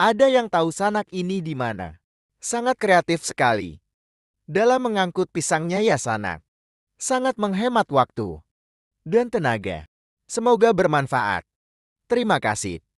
Ada yang tahu sanak ini di mana? Sangat kreatif sekali. Dalam mengangkut pisangnya ya sanak. Sangat menghemat waktu dan tenaga. Semoga bermanfaat. Terima kasih.